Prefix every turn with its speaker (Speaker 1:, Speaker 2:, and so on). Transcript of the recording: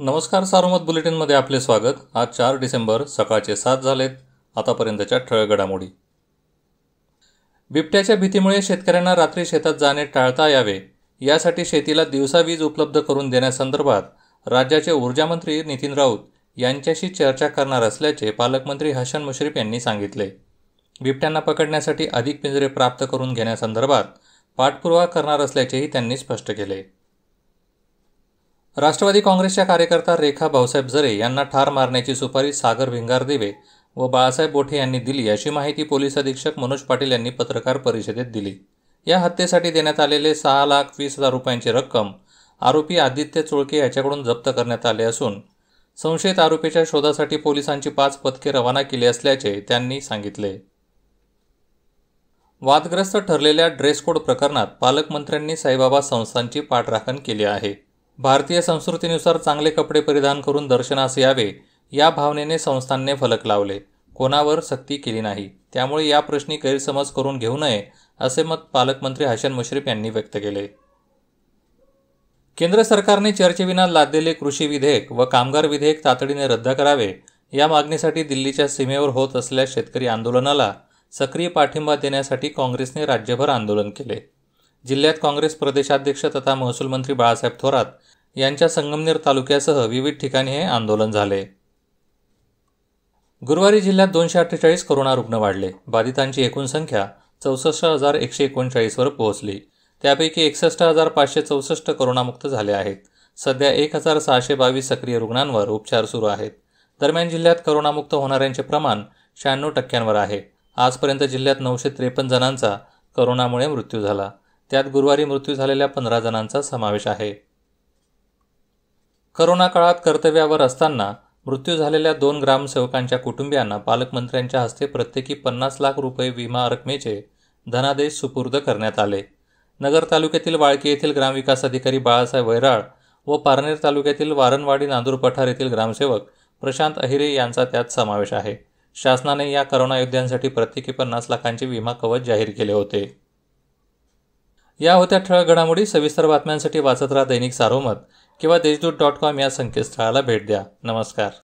Speaker 1: नमस्कार सारोमत बुलेटिनमध्ये आपले स्वागत आज चार डिसेंबर सकाळचे सात झालेत आतापर्यंतच्या ठळगडामोडी बिबट्याच्या भीतीमुळे शेतकऱ्यांना रात्री शेतात जाणे टाळता यावे यासाठी शेतीला दिवसा वीज उपलब्ध करून देण्यासंदर्भात राज्याचे ऊर्जामंत्री नितीन राऊत यांच्याशी चर्चा करणार असल्याचे पालकमंत्री हसन मुश्रीफ यांनी सांगितले बिबट्यांना पकडण्यासाठी अधिक पिंजरे प्राप्त करून घेण्यासंदर्भात पाठपुरावा करणार असल्याचेही त्यांनी स्पष्ट केले राष्ट्रवादी काँग्रेसच्या कार्यकर्ता रेखा भाऊसाहेब झरे यांना ठार मारण्याची सुपारी सागर भिंगारदेवे व बाळासाहेब बोठे यांनी दिली अशी माहिती पोलीस अधीक्षक मनोज पाटील यांनी पत्रकार परिषदेत दिली या हत्येसाठी देण्यात आलेले सहा लाख वीस हजार रुपयांची रक्कम आरोपी आदित्य चोळके याच्याकडून जप्त करण्यात आले असून संशयित आरोपीच्या शोधासाठी पोलिसांची पाच पथके रवाना केली असल्याचे त्यांनी सांगितले वादग्रस्त ठरलेल्या ड्रेस कोड प्रकरणात पालकमंत्र्यांनी साईबाबा संस्थांची पाठराखण केली आहे भारतीय संस्कृतीनुसार चांगले कपडे परिधान करून दर्शनास यावे या भावनेने संस्थांनी फलक लावले कोणावर सक्ती केली नाही त्यामुळे या प्रश्नी गैरसमज करून घेऊ नये असे मत पालकमंत्री हसन मुश्रीफ यांनी व्यक्त केले केंद्र सरकारने चर्चेविना लादलेले कृषी विधेयक व कामगार विधेयक तातडीने रद्द करावे या मागणीसाठी दिल्लीच्या सीमेवर होत असलेल्या शेतकरी आंदोलनाला सक्रिय पाठिंबा देण्यासाठी काँग्रेसने राज्यभर आंदोलन केले जिल्ह्यात काँग्रेस प्रदेशाध्यक्ष तथा महसूल मंत्री बाळासाहेब थोरात यांच्या संगमनेर तालुक्यासह विविध ठिकाणी हे आंदोलन झाले गुरुवारी जिल्ह्यात दोनशे अठ्ठेचाळीस कोरोना रुग्ण वाढले बाधितांची एकूण संख्या चौसष्ट हजार एकशे एकोणचाळीसवर पोहोचली त्यापैकी एकसष्ट हजार पाचशे चौसष्ट कोरोनामुक्त झाले आहेत सध्या एक हजार सहाशे बावीस सक्रिय रुग्णांवर उपचार सुरू आहेत दरम्यान जिल्ह्यात करोनामुक्त होणाऱ्यांचे प्रमाण शहाण्णव टक्क्यांवर आहे आजपर्यंत जिल्ह्यात नऊशे त्रेपन्न जणांचा करोनामुळे मृत्यू झाला त्यात गुरुवारी मृत्यू झालेल्या पंधरा जणांचा समावेश आहे करोना काळात कर्तव्यावर असताना मृत्यू झालेल्या दोन ग्रामसेवकांच्या कुटुंबियांना पालकमंत्र्यांच्या हस्ते प्रत्येकी पन्नास लाख रुपये विमा रकमेचे धनादेश सुपूर्द करण्यात आले नगर तालुक्यातील वाळकी येथील ग्रामविकास अधिकारी बाळासाहेब वैराळ व पारनेर तालुक्यातील वारणवाडी नांदूर पठार येथील ग्रामसेवक प्रशांत अहिरे यांचा त्यात समावेश आहे शासनाने या करोना योद्ध्यांसाठी प्रत्येकी पन्नास लाखांचे विमा कवच जाहीर केले होते या होत्या ठळक घडामोडी सविस्तर बातम्यांसाठी वाचत राहा दैनिक सारोमत किंवा देशदूत डॉट कॉम या संकेतस्थळाला भेट द्या नमस्कार